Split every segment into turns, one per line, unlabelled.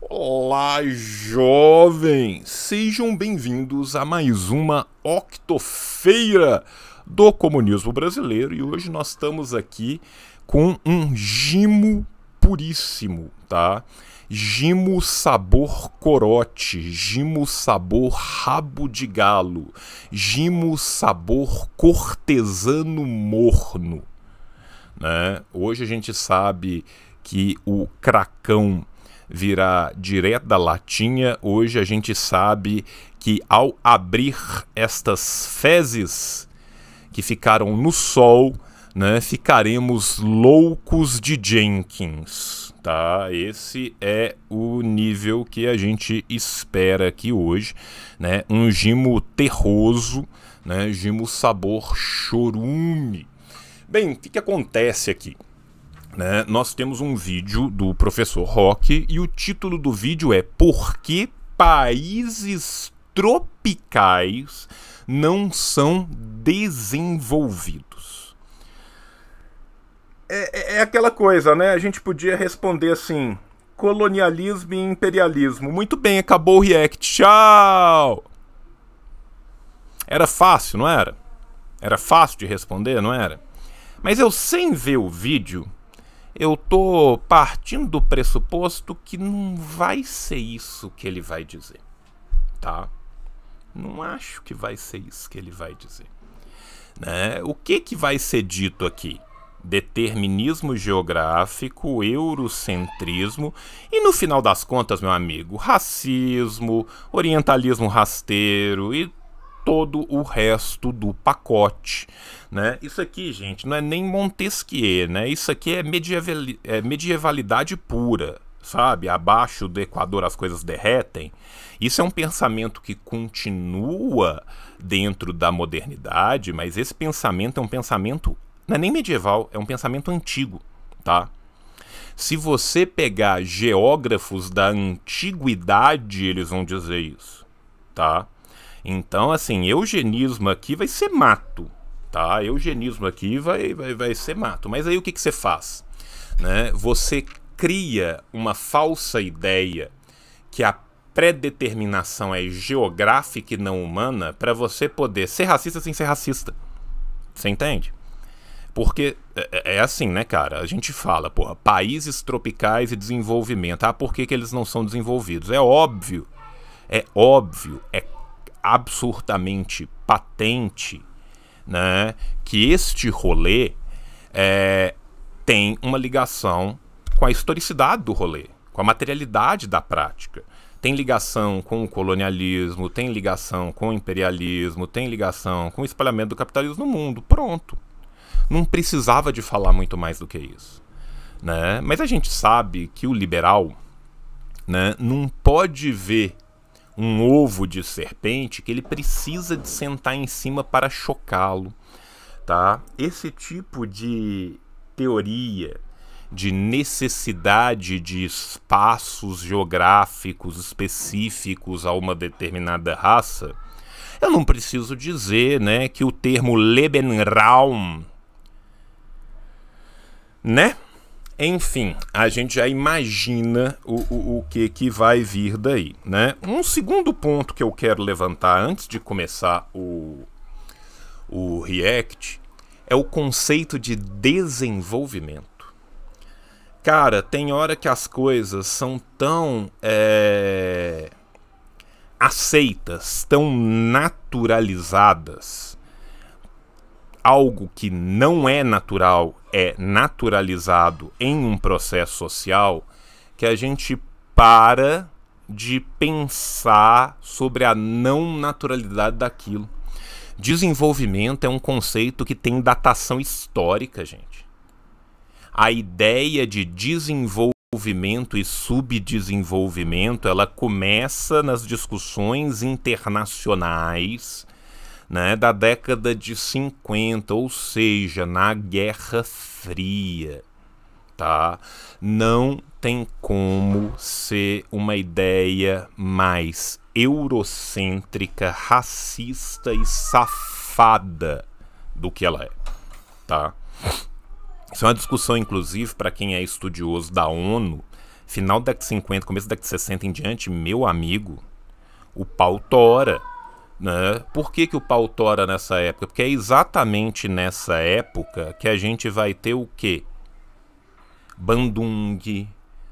Olá, jovens! Sejam bem-vindos a mais uma Octofeira do Comunismo Brasileiro e hoje nós estamos aqui com um gimo puríssimo, tá? Gimo sabor corote, gimo sabor rabo de galo, gimo sabor cortesano morno. Né? Hoje a gente sabe que o cracão virá direto da latinha. Hoje a gente sabe que ao abrir estas fezes que ficaram no sol, né, ficaremos loucos de Jenkins, tá? Esse é o nível que a gente espera aqui hoje, né? Um gimo terroso, né? Gimo sabor chorume. Bem, o que, que acontece aqui? né, nós temos um vídeo do professor Rock e o título do vídeo é Por que países tropicais não são desenvolvidos? É, é, é, aquela coisa, né? A gente podia responder assim: colonialismo e imperialismo. Muito bem, acabou o React. Tchau! Era fácil, não era? Era fácil de responder, não era? Mas eu, sem ver o vídeo, eu tô partindo do pressuposto que não vai ser isso que ele vai dizer, tá? Não acho que vai ser isso que ele vai dizer. Né? O que, que vai ser dito aqui? Determinismo geográfico, eurocentrismo e, no final das contas, meu amigo, racismo, orientalismo rasteiro e todo o resto do pacote. Né? Isso aqui, gente, não é nem Montesquieu, né? Isso aqui é, medieval, é medievalidade pura, sabe? Abaixo do Equador as coisas derretem. Isso é um pensamento que continua dentro da modernidade, mas esse pensamento é um pensamento não é nem medieval, é um pensamento antigo, tá? Se você pegar geógrafos da antiguidade, eles vão dizer isso, tá? Então, assim, eugenismo aqui vai ser mato, tá? Eugenismo aqui vai, vai, vai ser mato. Mas aí o que, que você faz? Né? Você cria uma falsa ideia que a predeterminação é geográfica e não humana para você poder ser racista sem ser racista. Você entende? Porque é, é, é, assim, né, cara? A gente fala, porra, países tropicais e desenvolvimento. Ah, por que, que eles não são desenvolvidos? É óbvio. É óbvio, é absurdamente patente né, que este rolê é, tem uma ligação com a historicidade do rolê, com a materialidade da prática. Tem ligação com o colonialismo, tem ligação com o imperialismo, tem ligação com o espalhamento do capitalismo no mundo. Pronto. Não precisava de falar muito mais do que isso. Né? Mas a gente sabe que o liberal né, não pode ver um ovo de serpente que ele precisa de sentar em cima para chocá-lo, tá? Esse tipo de teoria de necessidade de espaços geográficos específicos a uma determinada raça, eu não preciso dizer, né, que o termo Lebensraum, né? Enfim, a gente já imagina o, o, o, que, que vai vir daí, né? Um segundo ponto que eu quero levantar antes de começar o, o React é o conceito de desenvolvimento. Cara, tem hora que as coisas são tão é, aceitas, tão naturalizadas, algo que não é natural é naturalizado em um processo social que a gente para de pensar sobre a não naturalidade daquilo. Desenvolvimento é um conceito que tem datação histórica, gente. A ideia de desenvolvimento e subdesenvolvimento, ela começa nas discussões internacionais né, da década de 50, ou seja, na Guerra Fria. Tá? Não tem como ser uma ideia mais eurocêntrica, racista e safada do que ela é, tá? Isso é uma discussão, inclusive, para quem é estudioso da ONU, final da década de 50, começo da década de 60 em diante, meu amigo, o pau tora. Né? Por que, que o pau tora nessa época? Porque é exatamente nessa época que a gente vai ter o quê? Bandung,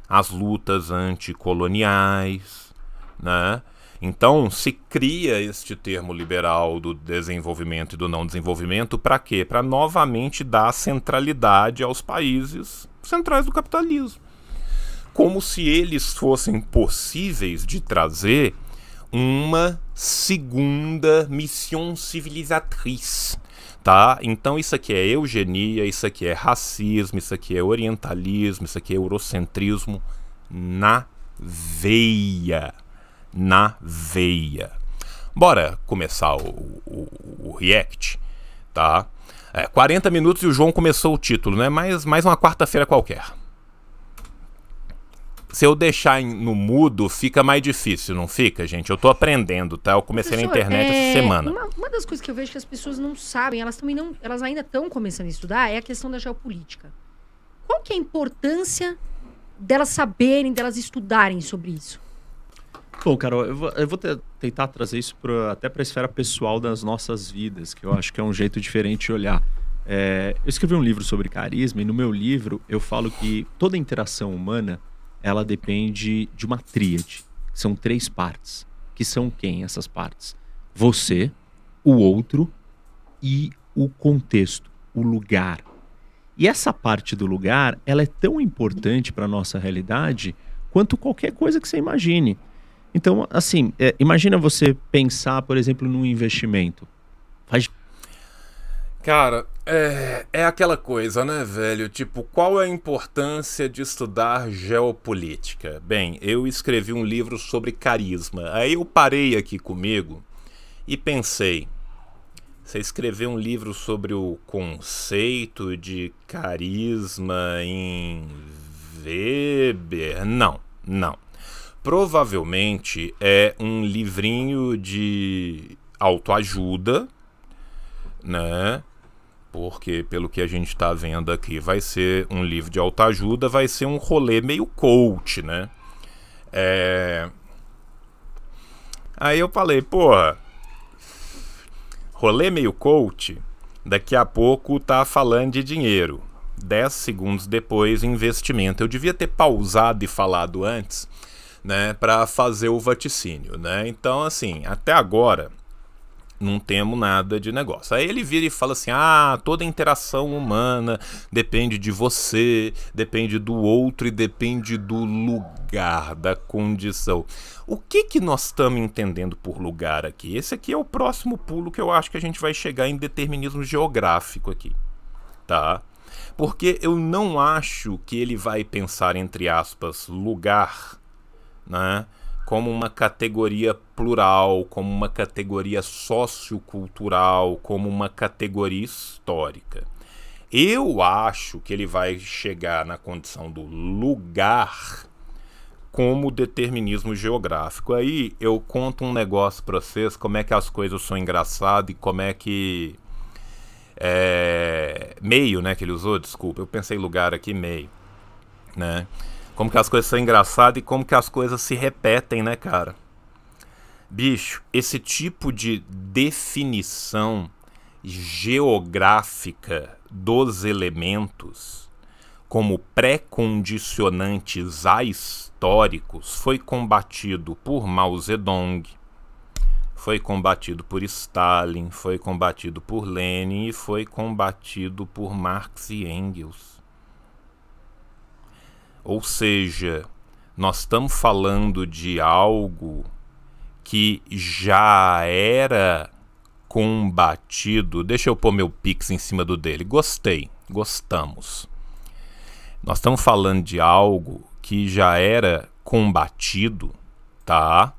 as lutas anticoloniais, né? Então se cria este termo liberal do desenvolvimento e do não desenvolvimento para quê? Para novamente dar centralidade aos países centrais do capitalismo. Como se eles fossem possíveis de trazer uma segunda missão civilizatriz. Tá? Então isso aqui é eugenia, isso aqui é racismo, isso aqui é orientalismo, isso aqui é eurocentrismo na veia. Na veia. Bora começar o, o, o react, tá? É, 40 minutos e o João começou o título, né? Mais, mais uma quarta-feira qualquer se eu deixar no mudo, fica mais difícil, não fica, gente? Eu tô aprendendo, tá? Eu comecei Professor, na internet é... essa semana. Uma,
uma, das coisas que eu vejo que as pessoas não sabem, elas também não, elas ainda estão começando a estudar, é a questão da geopolítica. Qual que é a importância delas saberem, delas estudarem sobre isso? Bom, Carol, eu vou, eu vou te, tentar trazer isso pra, até para a esfera pessoal das nossas vidas, que eu acho que é um jeito diferente de olhar. É, eu escrevi um livro sobre carisma e no meu livro eu falo que toda interação humana ela depende de uma tríade. São três partes. Que são quem essas partes? Você, o outro e o contexto, o lugar. E essa parte do lugar, ela é tão importante para nossa realidade quanto qualquer coisa que você imagine. Então, assim, é, imagina você pensar, por exemplo, num investimento. Faz
Cara, é, é aquela coisa, né, velho? Tipo, qual é a importância de estudar geopolítica? Bem, eu escrevi um livro sobre carisma. Aí eu parei aqui comigo e pensei: você escrever um livro sobre o conceito de carisma em Weber? Não, não. Provavelmente é um livrinho de autoajuda, né? Porque, pelo que a gente está vendo aqui, vai ser um livro de alta ajuda, vai ser um rolê meio coach, né? É... Aí eu falei, porra, rolê meio coach, daqui a pouco tá falando de dinheiro. 10 segundos depois, investimento. Eu devia ter pausado e falado antes, né, para fazer o vaticínio, né? Então, assim, até agora não temos nada de negócio. Aí ele vira e fala assim: ah, toda interação humana depende de você, depende do outro e depende do lugar, da condição. O que, que nós estamos entendendo por lugar aqui? Esse aqui é o próximo pulo que eu acho que a gente vai chegar em determinismo geográfico aqui, tá? Porque eu não acho que ele vai pensar, entre aspas, lugar, né? como uma categoria plural, como uma categoria sociocultural, como uma categoria histórica. Eu acho que ele vai chegar na condição do lugar como determinismo geográfico. Aí eu conto um negócio para vocês, como é que as coisas são engraçadas e como é que é, meio, né, que ele usou, desculpa, eu pensei lugar aqui meio, né? Como que as coisas são engraçadas e como que as coisas se repetem, né, cara? Bicho, esse tipo de definição geográfica dos elementos como pré-condicionantes históricos foi combatido por Mao Zedong, foi combatido por Stalin, foi combatido por Lenin e foi combatido por Marx e Engels. Ou seja, nós estamos falando de algo que já era combatido. Deixa eu pôr meu pix em cima do dele. Gostei, gostamos. Nós estamos falando de algo que já era combatido, tá?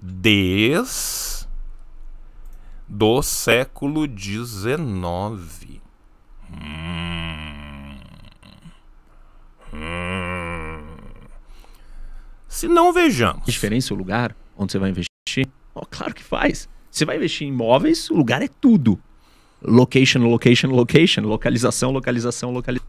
Desde do século XIX. Hum.
Se não vejamos. diferença o lugar onde você vai investir? Oh, claro que faz. Você vai investir em imóveis, o lugar é tudo. Location, location, location, localização, localização, localização.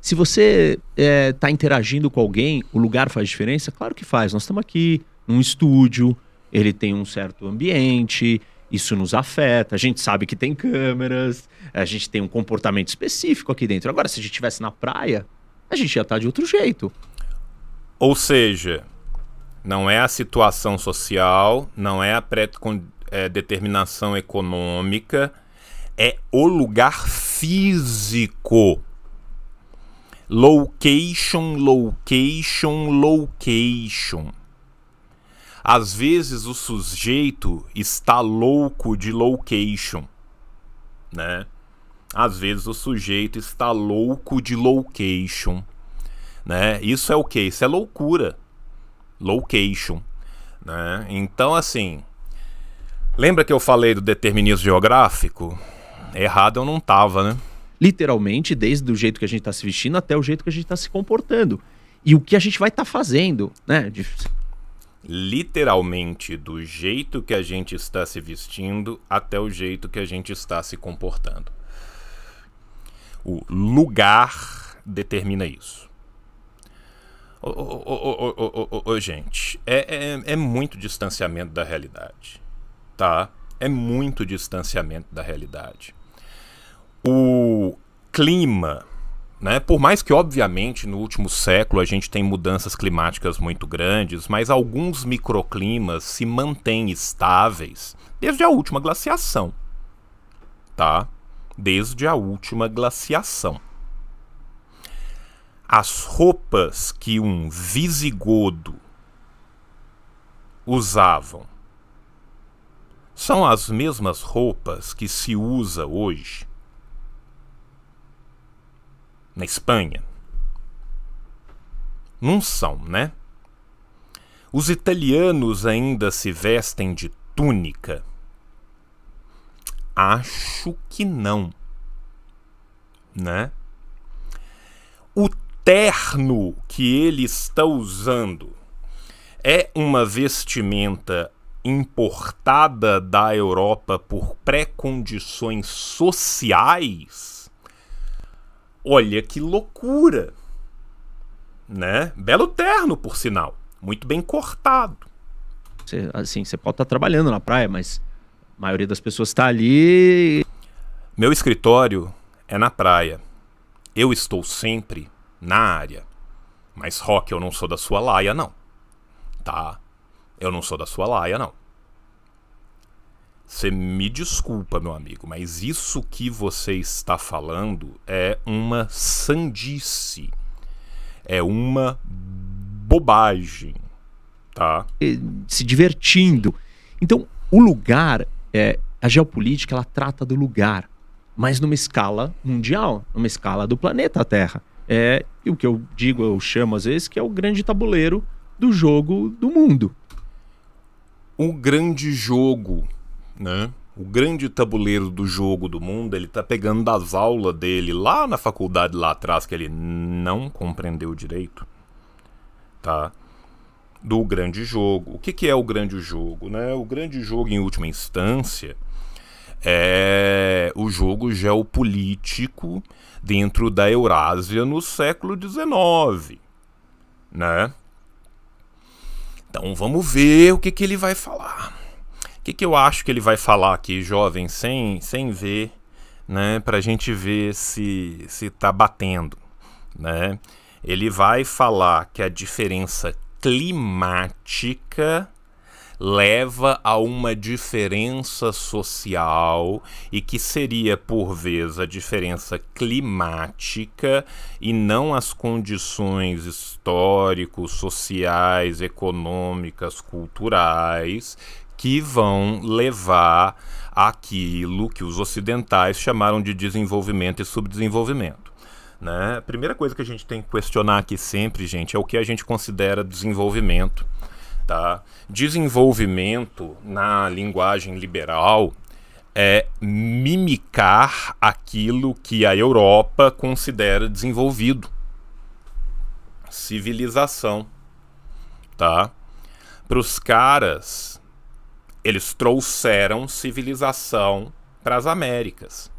Se você está é, tá interagindo com alguém, o lugar faz diferença? Claro que faz. Nós estamos aqui num estúdio, ele tem um certo ambiente, isso nos afeta. A gente sabe que tem câmeras, a gente tem um comportamento específico aqui dentro. Agora, se a gente estivesse na praia, a gente ia estar tá de outro jeito. Ou seja, não é a situação social,
não é a pré-determinação é, econômica, é o lugar físico. Location, location, location. Às vezes o sujeito está louco de location, né? Às vezes o sujeito está louco de location, né? Isso é o que? Isso é loucura. Location, né? Então
assim, lembra que eu falei do determinismo geográfico? Errado eu não tava, né? Literalmente, desde o jeito que a gente está se vestindo até o jeito que a gente está se comportando. E o que a gente vai estar tá fazendo, né? De literalmente do
jeito que a gente está se vestindo até o jeito que a gente está se comportando. O lugar determina isso. Ô, gente, é, é, é muito distanciamento da realidade, tá? É muito distanciamento da realidade. O clima né? Por mais que, obviamente, no último século a gente tem mudanças climáticas muito grandes, mas alguns microclimas se mantêm estáveis desde a última glaciação. Tá? Desde a última glaciação. As roupas que um visigodo usavam são as mesmas roupas que se usa hoje na Espanha. Não são, né? Os italianos ainda se vestem de túnica? Acho que não, né? O terno que ele está usando é uma vestimenta importada da Europa por pré-condições sociais? Olha que loucura!
Né? Belo terno, por sinal. Muito bem cortado. assim, você pode estar tá trabalhando na praia, mas a maioria das pessoas está ali. Meu escritório é na praia. Eu estou sempre na área.
Mas, Rock, eu não sou da sua laia, não. Tá? Eu não sou da sua laia, não. Você me desculpa, meu amigo, mas isso que você está falando é uma sandice. É
uma bobagem, tá? Se divertindo. Então, o lugar, é, a geopolítica, ela trata do lugar, mas numa escala mundial, numa escala do planeta Terra. É, e o que eu digo, eu chamo às vezes, que é o grande tabuleiro do jogo do mundo. O
grande jogo né? O grande tabuleiro do jogo do mundo, ele tá pegando das aulas dele lá na faculdade lá atrás que ele não compreendeu direito, tá? Do grande jogo. O que, que é o grande jogo, né? O grande jogo em última instância é o jogo geopolítico dentro da Eurásia no século XIX, né? Então vamos ver o que, que ele vai falar que, que eu acho que ele vai falar aqui, jovem, sem, sem ver, né, para a gente ver se se tá batendo, né? Ele vai falar que a diferença climática leva a uma diferença social e que seria por vez a diferença climática e não as condições históricos, sociais, econômicas, culturais que vão levar aquilo que os ocidentais chamaram de desenvolvimento e subdesenvolvimento. Né? A primeira coisa que a gente tem que questionar aqui sempre, gente, é o que a gente considera desenvolvimento. Tá? Desenvolvimento, na linguagem liberal, é mimicar aquilo que a Europa considera desenvolvido. Civilização, tá? Para os caras, eles trouxeram civilização para as Américas.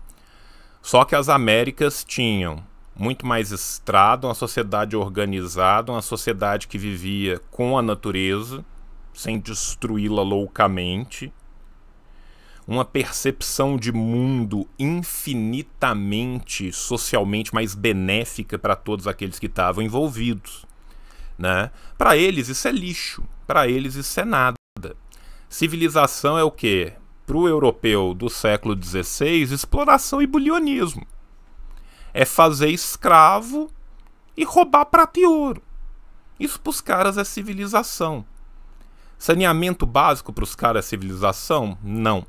Só que as Américas tinham muito mais estrada, uma sociedade organizada, uma sociedade que vivia com a natureza, sem destruí-la loucamente, uma percepção de mundo infinitamente socialmente mais benéfica para todos aqueles que estavam envolvidos. Né? Para eles isso é lixo, para eles isso é nada. Civilização é o quê? Para o europeu do século XVI, exploração e bulionismo. É fazer escravo e roubar prata e ouro. Isso para os caras é civilização. Saneamento básico para os caras é civilização? Não.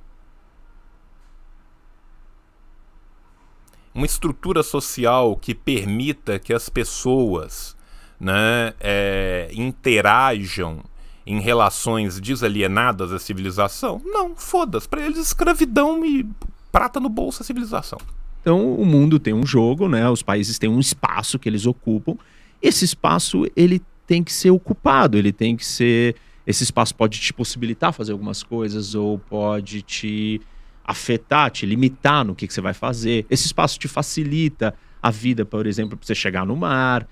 Uma estrutura social que permita que as pessoas né, é, interajam em relações desalienadas à
civilização. Não, foda-se.
Para eles, escravidão e prata no bolso à civilização.
Então, o mundo tem um jogo, né? Os países têm um espaço que eles ocupam. Esse espaço, ele tem que ser ocupado, ele tem que ser... Esse espaço pode te possibilitar fazer algumas coisas ou pode te afetar, te limitar no que, que você vai fazer. Esse espaço te facilita a vida, por exemplo, para você chegar no mar,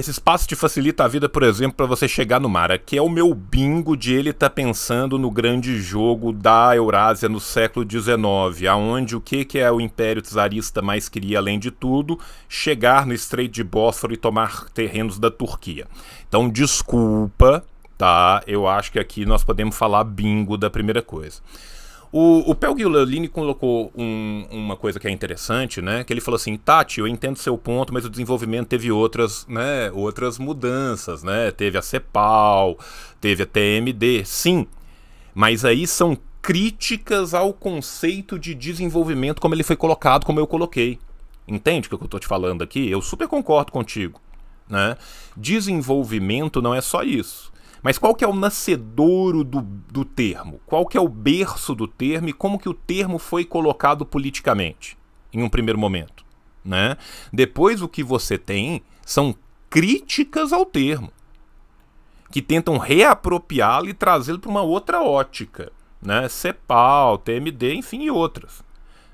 esse espaço te facilita a vida, por exemplo, para você chegar no mar. Aqui é o meu bingo de ele estar tá pensando no grande jogo da Eurásia no século XIX, aonde o que, que é o Império Tsarista mais queria, além de tudo, chegar no Estreito de Bósforo e tomar terrenos da Turquia. Então, desculpa, tá? Eu acho que aqui nós podemos falar bingo da primeira coisa. O, o Pel Guilherme colocou um, uma coisa que é interessante, né? Que ele falou assim, Tati, eu entendo seu ponto, mas o desenvolvimento teve outras, né? Outras mudanças, né? Teve a CEPAL, teve a TMD, sim. Mas aí são críticas ao conceito de desenvolvimento como ele foi colocado, como eu coloquei. Entende o que eu estou te falando aqui? Eu super concordo contigo. Né? Desenvolvimento não é só isso. Mas qual que é o nascedouro do, do termo? Qual que é o berço do termo e como que o termo foi colocado politicamente em um primeiro momento? Né? Depois o que você tem são críticas ao termo que tentam reapropriá-lo e trazê-lo para uma outra ótica, né? CEPAL, TMD, enfim, e outras.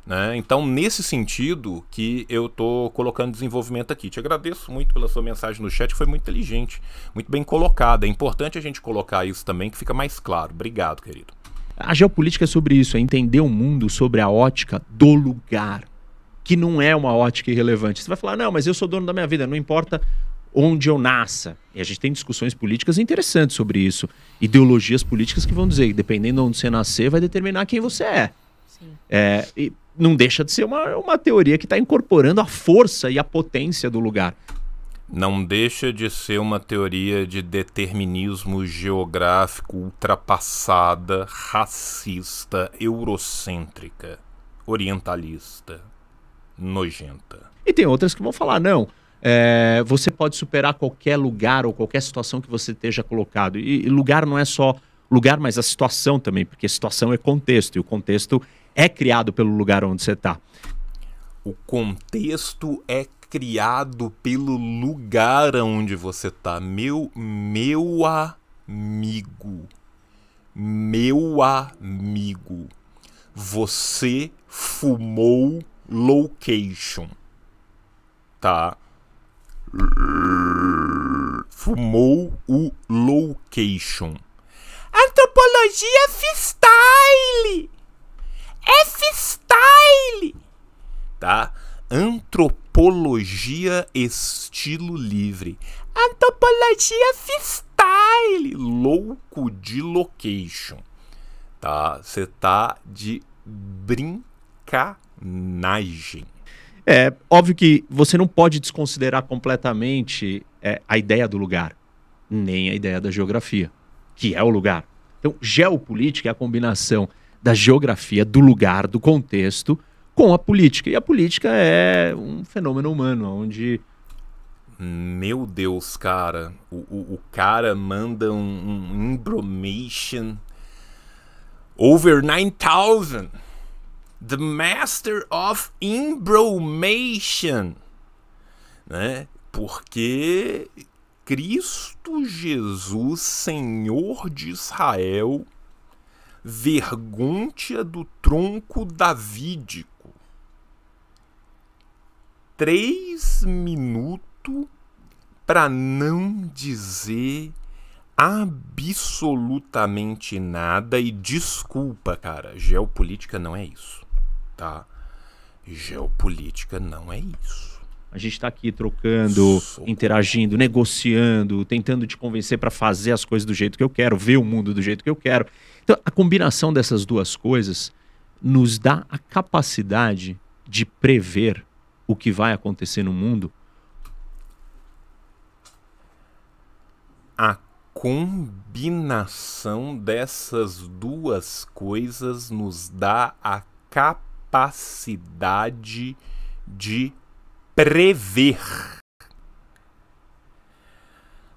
Né? Então, nesse sentido que eu estou colocando desenvolvimento aqui. Te agradeço muito pela sua mensagem no chat, foi muito inteligente, muito bem colocada. É importante a gente colocar isso também, que fica mais claro. Obrigado, querido.
A geopolítica é sobre isso, é entender o mundo sobre a ótica do lugar, que não é uma ótica irrelevante. Você vai falar, não, mas eu sou dono da minha vida, não importa onde eu nasça. E a gente tem discussões políticas interessantes sobre isso. Ideologias políticas que vão dizer que dependendo de onde você nascer, vai determinar quem você é. Sim. É, e não deixa de ser uma, uma teoria que está incorporando a força e a potência do lugar.
Não deixa de ser uma teoria de determinismo geográfico ultrapassada, racista, eurocêntrica, orientalista, nojenta.
E tem outras que vão falar, não. É, você pode superar qualquer lugar ou qualquer situação que você esteja colocado. E, e lugar não é só lugar, mas a situação também, porque situação é contexto, e o contexto é criado pelo lugar onde você está. O
contexto é criado pelo lugar onde você está, Meu, meu amigo. Meu amigo. Você fumou location. Tá? Fumou o location.
Antropologia freestyle! F-Style.
Tá? Antropologia estilo livre. Antropologia F-Style. Louco de location. Tá? Você tá de brincanagem.
É, óbvio que você não pode desconsiderar completamente é, a ideia do lugar, nem a ideia da geografia, que é o lugar. Então, geopolítica é a combinação da geografia, do lugar, do contexto, com a política. E a política é um fenômeno humano, onde. Meu
Deus, cara. O, o, o cara manda um, um embromation. Over 9000! The Master of Embromation! Né? Porque Cristo Jesus, Senhor de Israel, Vergúntia do tronco davídico. Três minutos para não dizer absolutamente nada e desculpa, cara, geopolítica não é isso, tá?
Geopolítica não é isso. A gente está aqui trocando, interagindo, negociando, tentando te convencer para fazer as coisas do jeito que eu quero, ver o mundo do jeito que eu quero. Então, a combinação dessas duas coisas nos dá a capacidade de prever o que vai acontecer no mundo?
A combinação dessas duas coisas nos dá a capacidade de prever.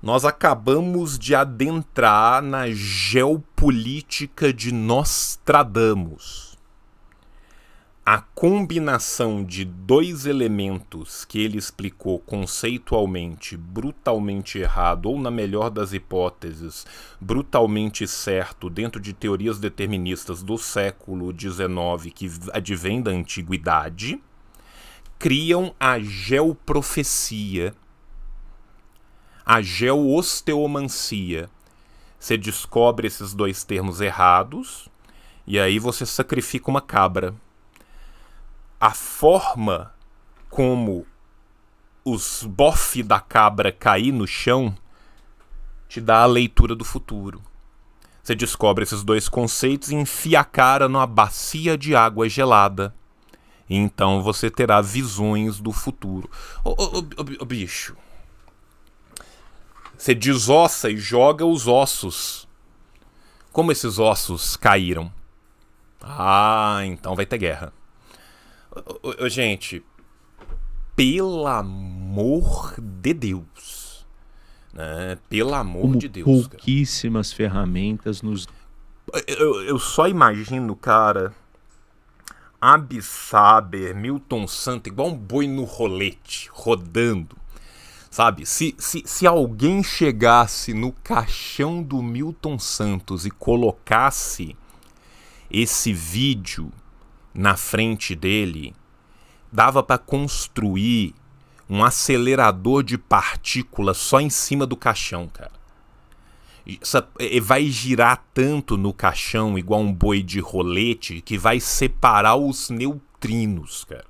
Nós acabamos de adentrar na geopolítica de Nostradamus. A combinação de dois elementos que ele explicou conceitualmente brutalmente errado, ou na melhor das hipóteses, brutalmente certo, dentro de teorias deterministas do século XIX que advém da antiguidade criam a geoprofecia, a geoosteomancia. Você descobre esses dois termos errados e aí você sacrifica uma cabra. A forma como os bofe da cabra cair no chão te dá a leitura do futuro. Você descobre esses dois conceitos e enfia a cara numa bacia de água gelada. Então você terá visões do futuro. Ô, ô, ô, ô bicho. Você desossa e joga os ossos. Como esses ossos caíram? Ah, então vai ter guerra. Ô, gente, pelo amor de Deus. Né? Pelo amor Como de Deus.
Pouquíssimas cara. ferramentas nos.
Eu, eu só imagino, cara, Abissaber, Milton Santo, igual um boi no rolete, rodando. Sabe, se, se, se alguém chegasse no caixão do Milton Santos e colocasse esse vídeo na frente dele, dava para construir um acelerador de partículas só em cima do caixão, cara essa, vai girar tanto no caixão, igual um boi de rolete, que vai separar os neutrinos, cara.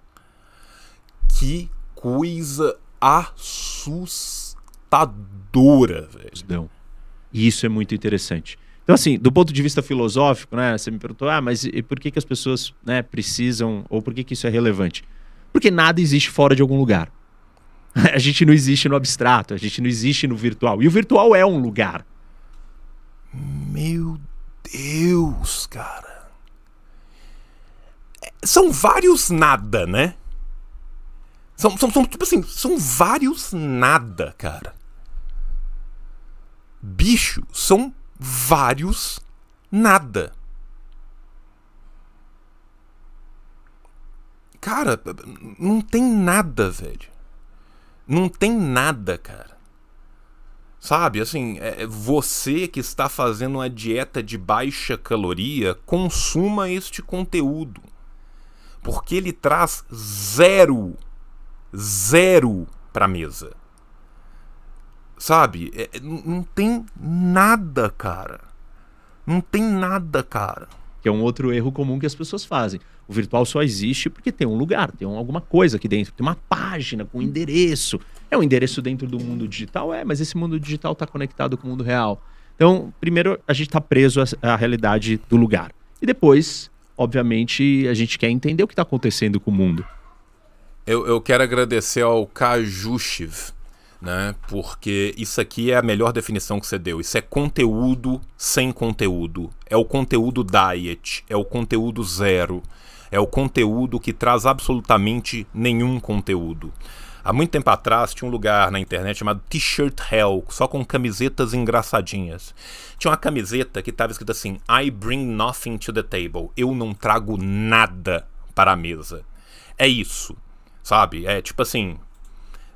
Que coisa assustadora,
velho. E isso é muito interessante. Então, assim, do ponto de vista filosófico, né? Você me perguntou, ah, mas por que, que as pessoas né, precisam, ou por que, que isso é relevante? Porque nada existe fora de algum lugar. A gente não existe no abstrato, a gente não existe no virtual. E o virtual é um lugar. Meu Deus, cara. São vários
nada, né? São, são, são, tipo assim, são vários nada, cara. Bicho, são vários nada. Cara, não tem nada, velho. Não tem nada, cara. Sabe, assim, é, é, você que está fazendo uma dieta de baixa caloria, consuma este conteúdo. Porque ele traz zero, zero para a mesa.
Sabe, é, é não tem nada, cara. Não tem nada, cara. Que é um outro erro comum que as pessoas fazem. O virtual só existe porque tem um lugar, tem alguma coisa aqui dentro, tem uma página com endereço, é um endereço dentro do mundo digital? É, mas esse mundo digital está conectado com o mundo real. Então, primeiro, a gente está preso à, à realidade do lugar. E depois, obviamente, a gente quer entender o que está acontecendo com o mundo.
Eu, eu quero agradecer ao Kajushiv, né? Porque isso aqui é a melhor definição que você deu. Isso é conteúdo sem conteúdo. É o conteúdo diet, é o conteúdo zero, é o conteúdo que traz absolutamente nenhum conteúdo. Há muito tempo atrás tinha um lugar na internet chamado T-shirt Hell, só com camisetas engraçadinhas. Tinha uma camiseta que estava escrita assim: I bring nothing to the table. Eu não trago nada para a mesa. É isso, sabe? É tipo assim: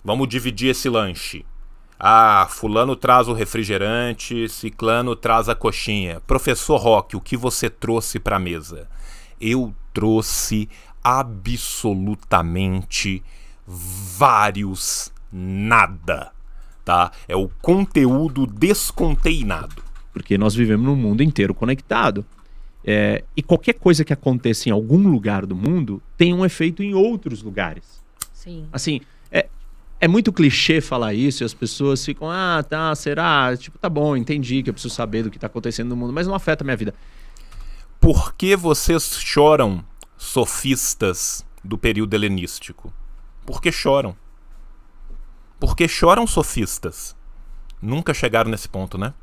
vamos dividir esse lanche. Ah, fulano traz o refrigerante, ciclano traz a coxinha. Professor Rock, o que você trouxe para a mesa? Eu trouxe absolutamente nada vários nada,
tá? É o conteúdo desconteinado. Porque nós vivemos num mundo inteiro conectado. É, e qualquer coisa que aconteça em algum lugar do mundo tem um efeito em outros lugares. Sim. Assim, é, é muito clichê falar isso e as pessoas ficam, ah, tá, será? Tipo, tá bom, entendi que eu preciso saber do que tá acontecendo no mundo, mas não afeta a minha vida. Por que vocês choram sofistas do
período helenístico? Porque choram. Porque choram sofistas. Nunca chegaram nesse ponto, né?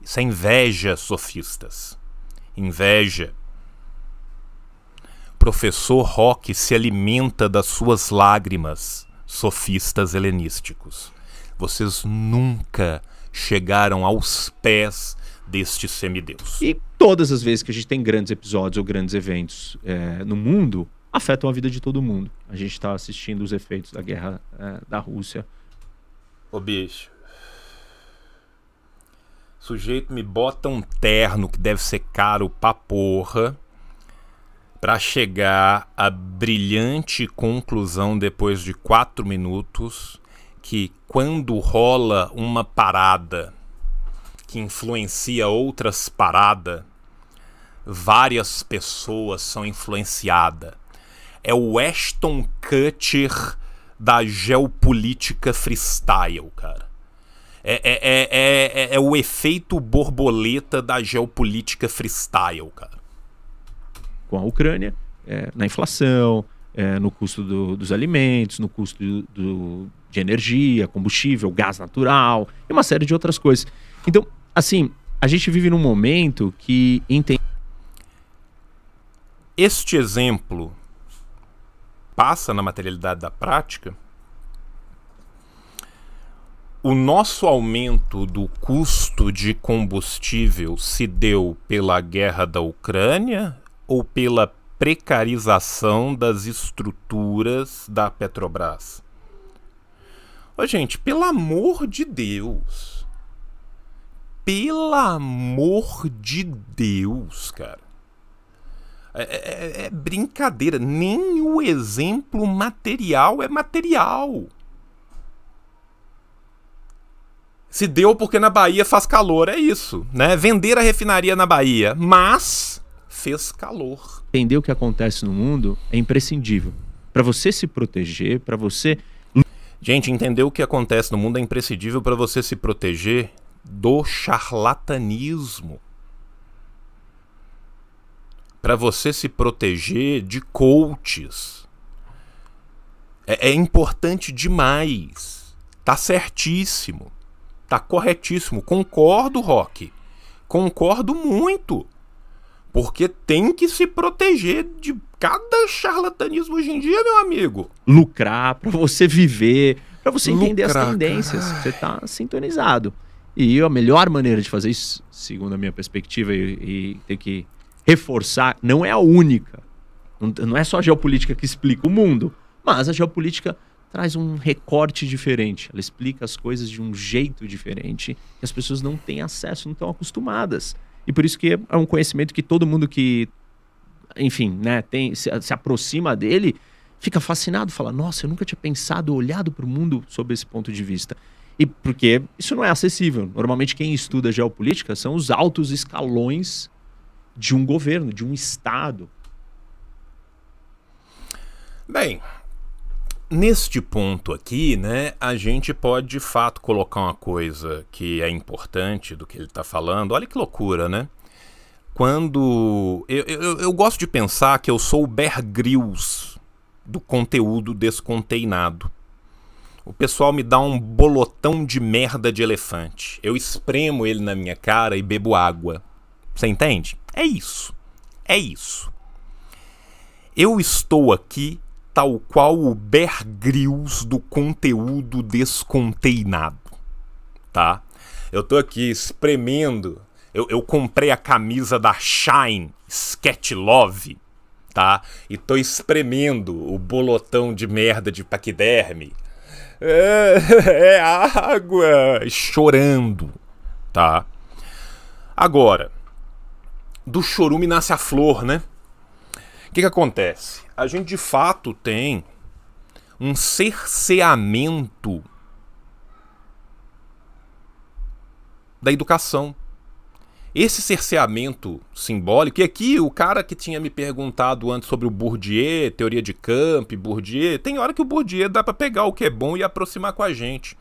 Isso é inveja, sofistas. Inveja. Professor Rock se alimenta das suas lágrimas, sofistas helenísticos. Vocês
nunca chegaram aos pés deste semideus. E todas as vezes que a gente tem grandes episódios ou grandes eventos é, no mundo, afetam a vida de todo mundo. A gente está assistindo os efeitos da guerra é, da Rússia.
Ô bicho. Sujeito me bota um
terno que deve ser
caro pra porra para chegar à brilhante conclusão depois de quatro minutos que quando rola uma parada que influencia outras paradas, várias pessoas são influenciadas é o Ashton Kutcher da geopolítica freestyle, cara. É, é, é, é, é, o efeito borboleta da geopolítica freestyle, cara.
Com a Ucrânia, é, na inflação, é, no custo do, dos alimentos, no custo do, do, de energia, combustível, gás natural e uma série de outras coisas. Então, assim, a gente vive num momento que entende. Este exemplo
passa na materialidade da prática, o nosso aumento do custo de combustível se deu pela guerra da Ucrânia ou pela precarização das estruturas da Petrobras? Ô, gente, pelo amor de Deus. Pelo amor de Deus, cara. É, é, é, é brincadeira. Nem o exemplo material é material. Se deu porque na Bahia faz calor, é isso, né? Vender a refinaria na Bahia, mas fez calor.
Entender o que acontece no mundo é imprescindível. Para você se proteger, para você.
Gente, entender o que acontece no mundo é imprescindível para você se proteger do charlatanismo para você se proteger de coaches. É, é importante demais. Tá certíssimo. Tá corretíssimo. Concordo, Rock. Concordo muito. Porque tem que se proteger de cada charlatanismo hoje em dia,
meu amigo. Lucrar para você viver, para você Lucrar, entender as tendências. Carai. Você tá sintonizado. E a melhor maneira de fazer isso, segundo a minha perspectiva, e, e ter que reforçar, não é a única. Não é só a geopolítica que explica o mundo, mas a geopolítica traz um recorte diferente. Ela explica as coisas de um jeito diferente que as pessoas não têm acesso, não estão acostumadas. E por isso que é um conhecimento que todo mundo que, enfim, né, tem, se, se aproxima dele fica fascinado, fala: Nossa, eu nunca tinha pensado, olhado para o mundo sob esse ponto de vista. E porque isso não é acessível. Normalmente, quem estuda geopolítica são os altos escalões de um governo, de um Estado.
Bem, neste ponto aqui, né, a gente pode de fato colocar uma coisa que é importante do que ele está falando. Olha que loucura, né? Quando. Eu, eu, eu, gosto de pensar que eu sou o Bear Grylls do conteúdo desconteinado. O pessoal me dá um bolotão de merda de elefante. Eu espremo ele na minha cara e bebo água. Você entende? É isso. É isso. Eu estou aqui tal qual o Bear Grylls do conteúdo desconteinado, tá? Eu tô aqui espremendo. Eu, eu comprei a camisa da Shine Sketch Love, tá? E tô espremendo o bolotão de merda de paquiderme. É, é água! Chorando, tá? Agora, do chorume nasce a flor, né? O que, que acontece? A gente de fato tem um cerceamento da educação. Esse cerceamento simbólico, e aqui o cara que tinha me perguntado antes sobre o Bourdieu, teoria de Camp, Bourdieu, tem hora que o Bourdieu dá para pegar o que é bom e aproximar com a gente,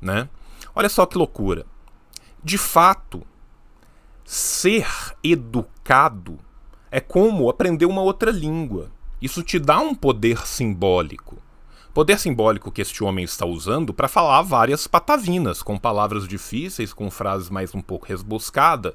né? Olha só que loucura. De fato, Ser educado é como aprender uma outra língua. Isso te dá um poder simbólico. Poder simbólico que este homem está usando para falar várias patavinas, com palavras difíceis, com frases mais um pouco resboscadas,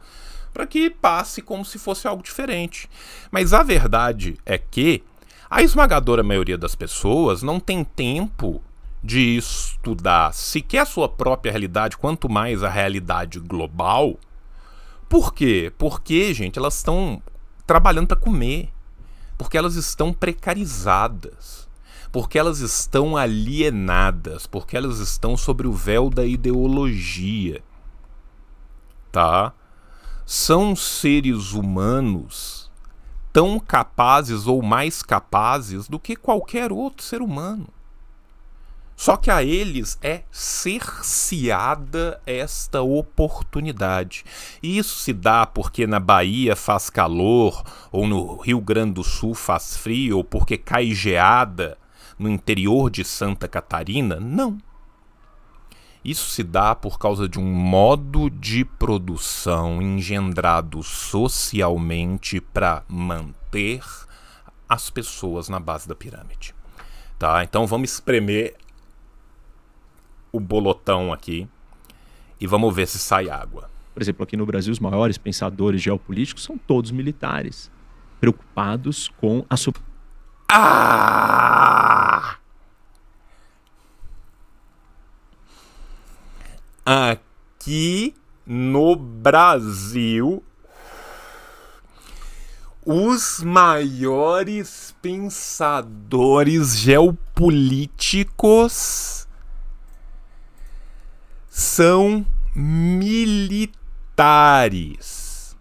para que passe como se fosse algo diferente. Mas a verdade é que a esmagadora maioria das pessoas não tem tempo de estudar sequer a sua própria realidade, quanto mais a realidade global. Por quê? Porque, gente, elas estão trabalhando para comer. Porque elas estão precarizadas. Porque elas estão alienadas. Porque elas estão sobre o véu da ideologia. Tá? São seres humanos tão capazes ou mais capazes do que qualquer outro ser humano. Só que a eles é cerceada esta oportunidade. E isso se dá porque na Bahia faz calor, ou no Rio Grande do Sul faz frio, ou porque cai geada no interior de Santa Catarina? Não. Isso se dá por causa de um modo de produção engendrado socialmente para manter as pessoas na base da pirâmide. Tá? Então vamos espremer o bolotão aqui e vamos ver se sai água.
Por exemplo, aqui no Brasil, os maiores pensadores geopolíticos são todos militares, preocupados com a. Sub... Ah!
Aqui no Brasil, os maiores pensadores geopolíticos são militares.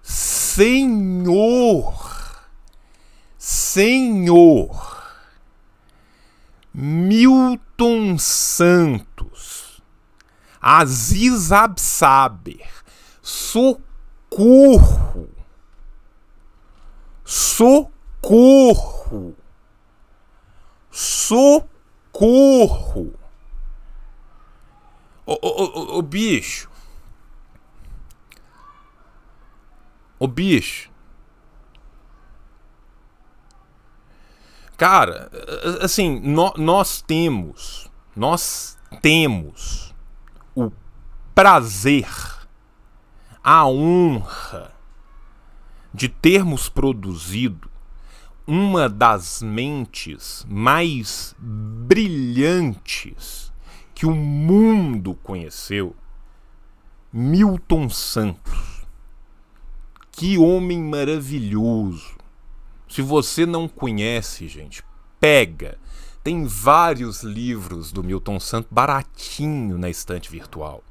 Senhor, Senhor, Milton Santos, Aziz Absaber, socorro, socorro, socorro. Ô, ô, ô, bicho. Ô, bicho. Cara, assim, no, nós temos, nós temos o prazer, a honra de termos produzido uma das mentes mais brilhantes que o mundo conheceu, Milton Santos. Que homem maravilhoso. Se você não conhece, gente, pega. Tem vários livros do Milton Santos baratinho na estante virtual.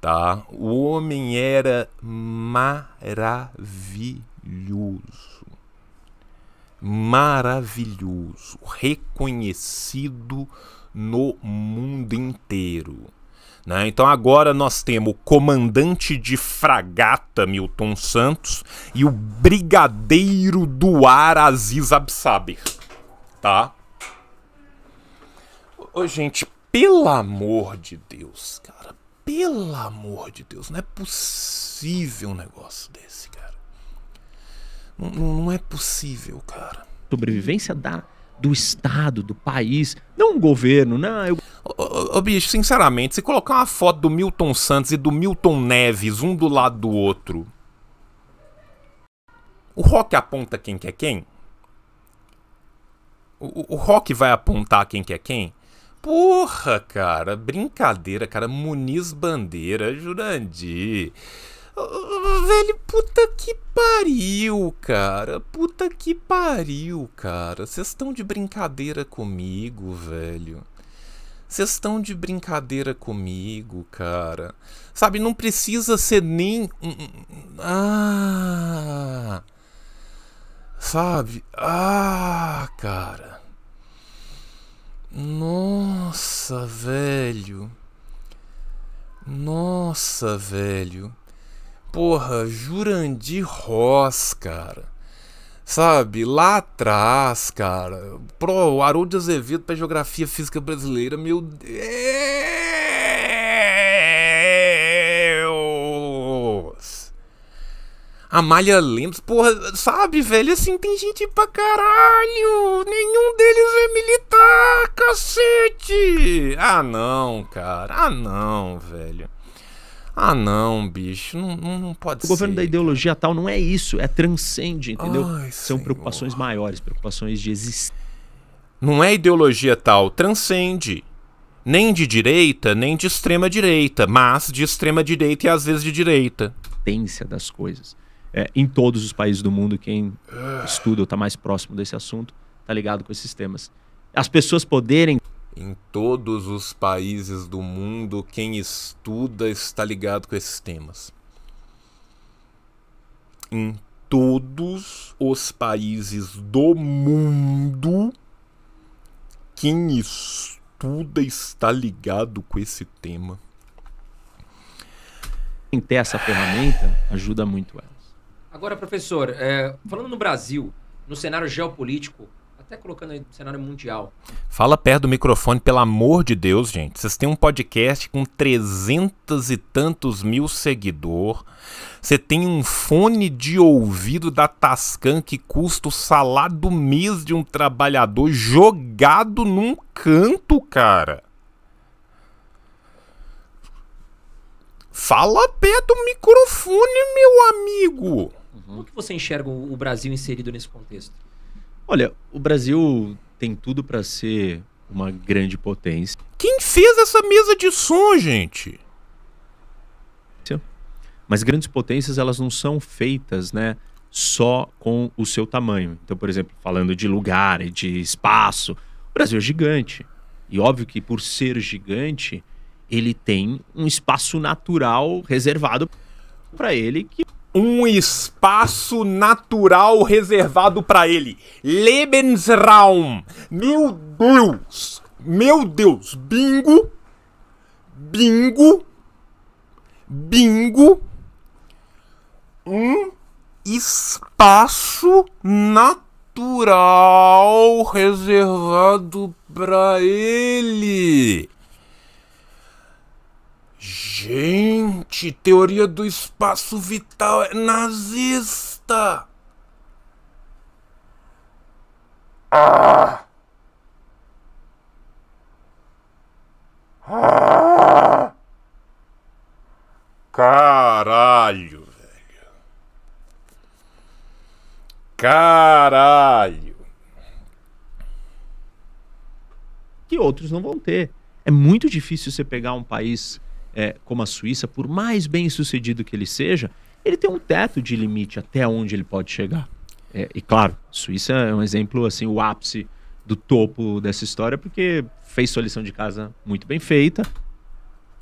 Tá? O homem era maravilhoso. Maravilhoso, reconhecido no mundo inteiro. Né? Então agora nós temos o comandante de fragata Milton Santos e o brigadeiro do ar Aziz Absaber. Tá? Ô, gente, pelo amor de Deus, cara. Pelo amor de Deus. Não é possível um negócio desse, cara.
Não, não é possível, cara. Sobrevivência da do Estado, do país, não um governo, não. Eu... Ô, ô, bicho, sinceramente, se colocar
uma foto do Milton Santos e do Milton Neves, um do lado do outro, o rock aponta quem que é quem? O, o rock vai apontar quem que é quem? Porra, cara, brincadeira, cara. Muniz Bandeira, Jurandir. Velho, puta que pariu, cara. Puta que pariu, cara. Vocês estão de brincadeira comigo, velho. Vocês estão de brincadeira comigo, cara. Sabe, não precisa ser nem. Ah. Sabe? Ah, cara. Nossa, velho. Nossa, velho. Porra, Jurandir Ross, cara. Sabe, lá atrás, cara. Pro, Harold Azevedo para Geografia Física Brasileira, meu Deus. Amália Lemos, porra, sabe, velho, assim, tem gente pra caralho. Nenhum deles é militar, cacete. Ah, não, cara. Ah, não,
velho. Ah, não, bicho, não, não pode ser. O governo ser, da ideologia cara. tal não é isso, é transcende, entendeu? Ai, São senhor. preocupações maiores, preocupações de existência.
Não é ideologia tal, transcende. Nem de direita, nem de extrema direita, mas de extrema direita e às vezes de direita.
Tendência das coisas. É, em todos os países do mundo, quem estuda ou está mais próximo desse assunto, está ligado com esses temas. As pessoas poderem em todos os países do mundo,
quem estuda está ligado com esses temas. Em todos os países do mundo, quem estuda está ligado com esse tema.
Quem tem essa ferramenta ajuda muito elas. Agora, professor, é, falando no Brasil, no cenário geopolítico, até tá colocando aí no cenário mundial.
Fala perto do microfone, pelo amor de Deus, gente. Vocês têm um podcast com trezentos e tantos mil seguidor. Você tem um fone de ouvido da Tascam que custa o salário do mês de um trabalhador jogado num canto, cara.
Fala perto do microfone, meu amigo. Como que você enxerga o Brasil inserido nesse contexto? Olha, o Brasil tem tudo para ser uma grande potência. Quem fez essa mesa de som, gente? Mas grandes potências, elas não são feitas, né, só com o seu tamanho. Então, por exemplo, falando de lugar e de espaço, o Brasil é gigante. E óbvio que por ser gigante, ele tem um espaço natural reservado para ele que um espaço natural reservado para ele. Lebensraum.
Meu Deus! Meu Deus! Bingo! Bingo! Bingo! Um espaço natural reservado para ele. Gente, teoria do espaço vital é nazista! Ah! Ah! Caralho, velho.
Caralho. Que outros não vão ter. É muito difícil você pegar um país é, como a Suíça, por mais bem sucedido que ele seja, ele tem um teto de limite até onde ele pode chegar. É, e claro, Suíça é um exemplo, assim, o ápice do topo dessa história, porque fez sua lição de casa muito bem feita.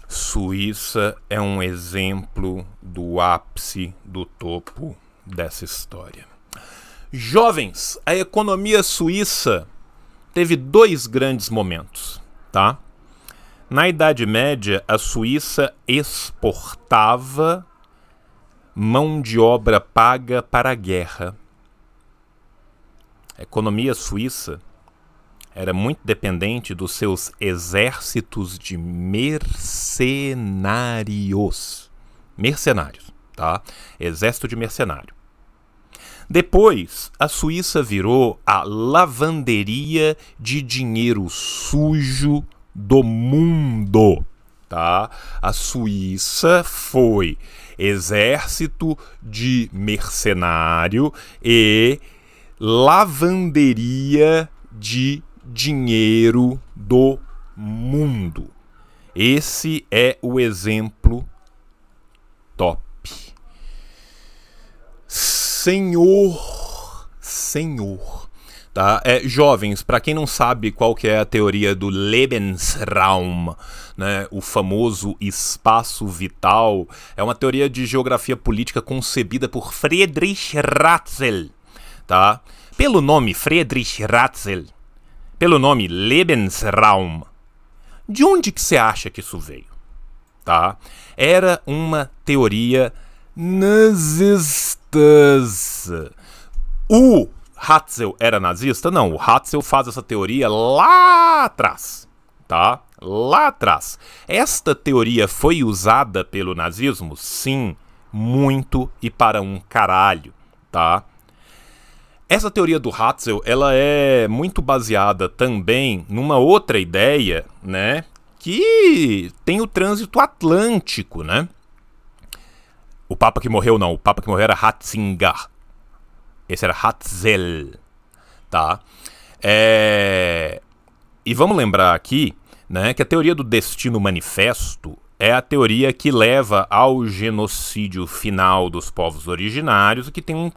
Suíça é um exemplo do ápice do topo dessa história. Jovens, a economia suíça teve dois grandes momentos, tá? Na Idade Média, a Suíça exportava mão de obra paga para a guerra. A economia suíça era muito dependente dos seus exércitos de mercenários. Mercenários, tá? Exército de mercenário. Depois, a Suíça virou a lavanderia de dinheiro sujo do mundo, tá? A Suíça foi exército de mercenário e lavanderia de dinheiro do mundo. Esse é o exemplo top. Senhor, Senhor, Tá? É, jovens, para quem não sabe qual que é a teoria do Lebensraum, né, o famoso espaço vital, é uma teoria de geografia política concebida por Friedrich Ratzel. Tá? Pelo nome Friedrich Ratzel, pelo nome Lebensraum, de onde que você acha que isso veio? Tá? Era uma teoria nazistas. O Hatzel era nazista? Não, o Hatzel faz essa teoria lá atrás, tá? Lá atrás. Esta teoria foi usada pelo nazismo? Sim, muito e para um caralho, tá? Essa teoria do Hatzel, ela é muito baseada também numa outra ideia, né? Que tem o trânsito atlântico, né? O Papa que morreu, não. O Papa que morreu era Hatzinger. Esse era Hatzel, tá? É... E vamos lembrar aqui né, que a teoria do destino manifesto é a teoria que leva ao genocídio final dos povos originários e que tem um,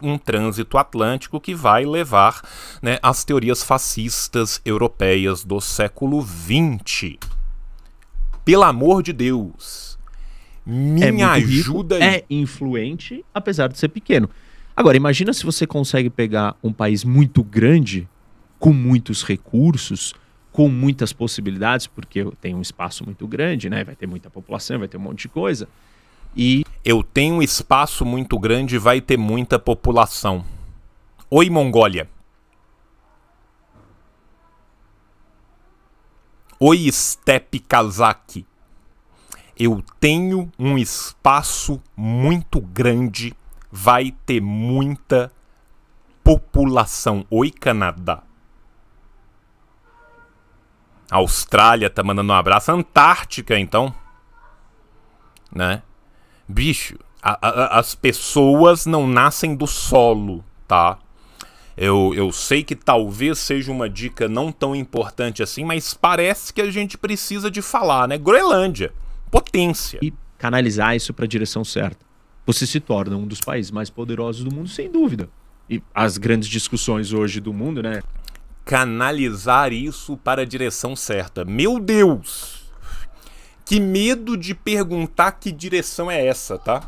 um trânsito atlântico que vai levar né, às teorias fascistas europeias do século XX. Pelo amor de
Deus! É minha é ajuda. Rico, é influente, apesar de ser pequeno. Agora, imagina se você consegue pegar um país muito grande, com muitos recursos, com muitas possibilidades, porque tem um espaço muito grande, né? Vai ter muita população, vai ter um monte de coisa. E eu tenho um espaço muito grande, vai ter
muita população. Oi, Mongólia. Oi, Steppe Kazak, Eu tenho um espaço muito grande vai ter muita população. Oi, Canadá. A Austrália tá mandando um abraço. A Antártica, então. Né? Bicho, a, a, as pessoas não nascem do solo, tá? Eu, eu sei que talvez seja uma dica não tão importante assim, mas parece que a gente precisa de falar, né? Groenlândia,
potência. E canalizar isso para a direção certa você se torna um dos países mais poderosos do mundo, sem dúvida. E as grandes discussões hoje do mundo, né?
Canalizar isso para a direção certa. Meu Deus! Que medo
de perguntar que direção é essa, tá?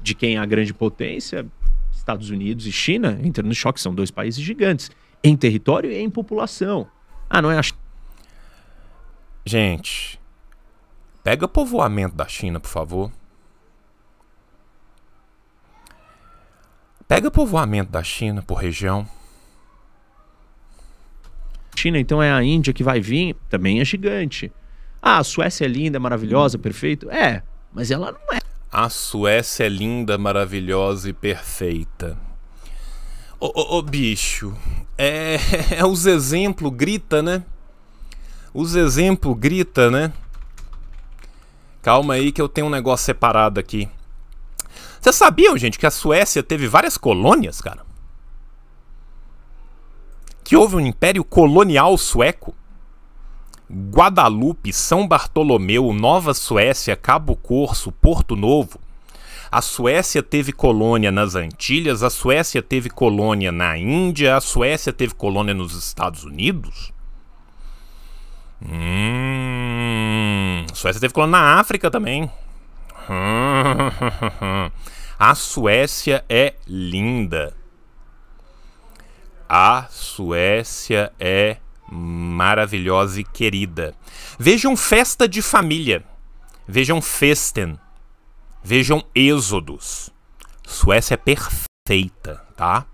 De quem é a grande potência? Estados Unidos e China entrando no choque, são dois países gigantes, em território e em população. Ah, não é a Gente, pega povoamento
da China, por favor.
Pega o povoamento da China por região. China, então é a Índia que vai vir, também é gigante. Ah, a Suécia é linda, é maravilhosa, perfeito. É, mas ela não é.
A Suécia é linda, maravilhosa e perfeita. Ô, ô, ô bicho, é, é os exemplos grita, né? Os exemplos grita, né? Calma aí que eu tenho um negócio separado aqui. Vocês sabiam, gente, que a Suécia teve várias colônias, cara? Que houve um império colonial sueco? Guadalupe, São Bartolomeu, Nova Suécia, Cabo Corso, Porto Novo. A Suécia teve colônia nas Antilhas, a Suécia teve colônia na Índia, a Suécia teve colônia nos Estados Unidos. Hum, a Suécia teve colônia na África também. A Suécia é linda. A Suécia é maravilhosa e querida. Vejam festa de família. Vejam festen. Vejam êxodos. Suécia é perfeita,
tá?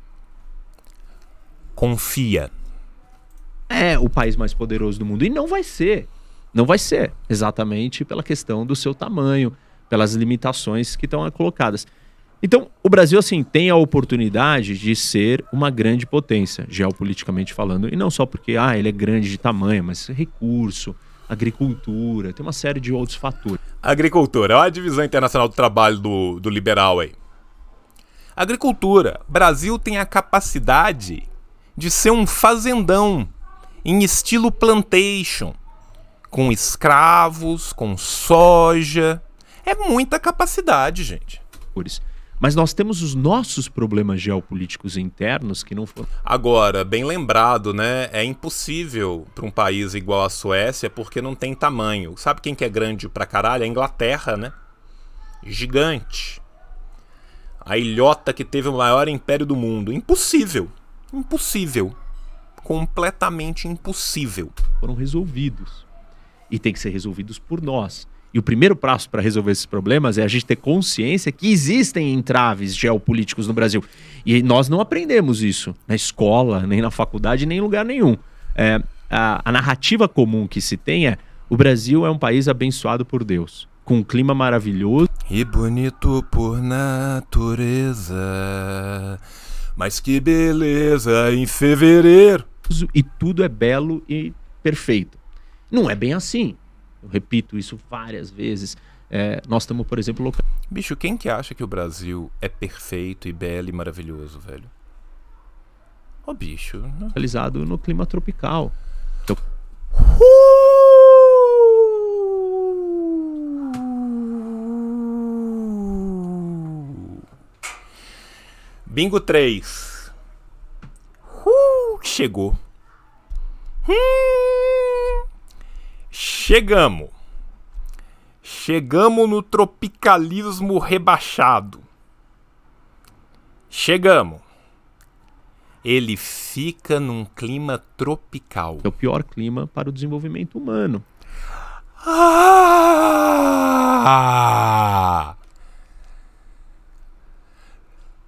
Confia. É o país mais poderoso do mundo e não vai ser. Não vai ser, exatamente pela questão do seu tamanho, pelas limitações que estão colocadas. Então, o Brasil, assim, tem a oportunidade de ser uma grande potência, geopoliticamente falando. E não só porque, ah, ele é grande de tamanho, mas recurso, agricultura, tem uma série de outros fatores.
Agricultura, olha é a divisão internacional do trabalho do, do liberal aí. Agricultura. Brasil tem a capacidade de ser um fazendão em estilo plantation, com escravos, com soja, é muita capacidade, gente.
Por isso. Mas nós temos os nossos problemas geopolíticos internos que não foram.
Agora, bem lembrado, né? É impossível para um país igual à Suécia porque não tem tamanho. Sabe quem que é grande pra caralho? A Inglaterra, né? Gigante. A ilhota que teve o maior império do mundo. Impossível. Impossível. Completamente
impossível. Foram resolvidos. E tem que ser resolvidos por nós. E o primeiro passo para resolver esses problemas é a gente ter consciência que existem entraves geopolíticos no Brasil. E nós não aprendemos isso na escola, nem na faculdade, nem em lugar nenhum. É, a, a narrativa comum que se tem é o Brasil é um país abençoado por Deus, com um clima maravilhoso. E bonito por natureza, mas que beleza em fevereiro. E tudo é belo e perfeito. Não é bem assim. Eu repito isso várias vezes. É, nós estamos, por exemplo, local... Bicho, quem que acha que o Brasil é perfeito e belo e maravilhoso, velho? Ó, oh, bicho. Né? Localizado no clima tropical. Então... Uh!
Bingo 3. Uh! Chegou.
Uh!
Chegamos. Chegamos no tropicalismo rebaixado. Chegamos. Ele fica num clima tropical. É
o pior clima para o desenvolvimento humano. Ah!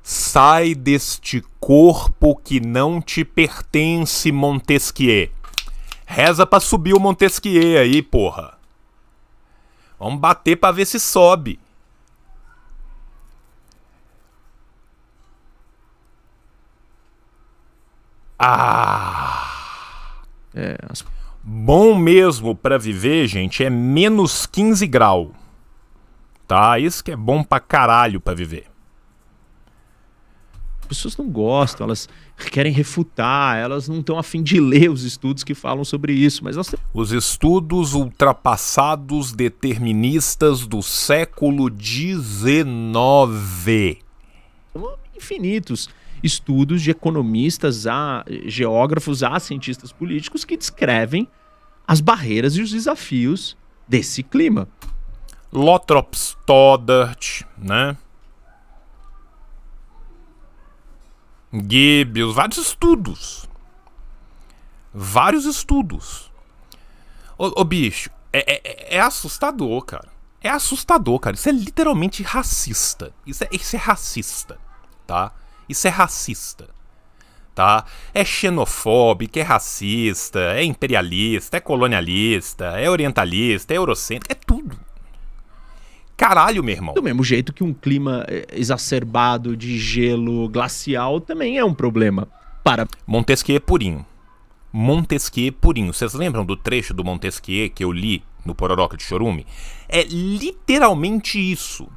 Sai
deste corpo que não te pertence, Montesquieu. Reza pra subir o Montesquieu aí, porra. Vamos bater pra ver se sobe. Ah! É. Bom mesmo para viver, gente, é menos 15 graus.
Tá? Isso que é bom pra caralho pra viver pessoas não gostam, elas querem refutar, elas não estão afim de ler os estudos que falam sobre isso. Mas nós... Os estudos ultrapassados deterministas do século XIX. Infinitos estudos de economistas, a geógrafos, a cientistas políticos que descrevem as barreiras e os desafios desse clima. Lothrop Stoddart, né?
Goebbels, vários estudos. Vários estudos. Ô, ô bicho, é, é, é, é, assustador, cara. É assustador, cara. Isso é literalmente racista. Isso é, isso é racista, tá? Isso é racista, tá? É xenofóbico, é racista, é imperialista, é colonialista, é orientalista, é eurocêntrico, é tudo
caralho, meu irmão. Do mesmo jeito que um clima eh, exacerbado de gelo glacial também é um problema. Para. Montesquieu é purinho. Montesquieu é
purinho. Vocês lembram do trecho do Montesquieu que eu li no Pororoca de Chorume? É literalmente isso.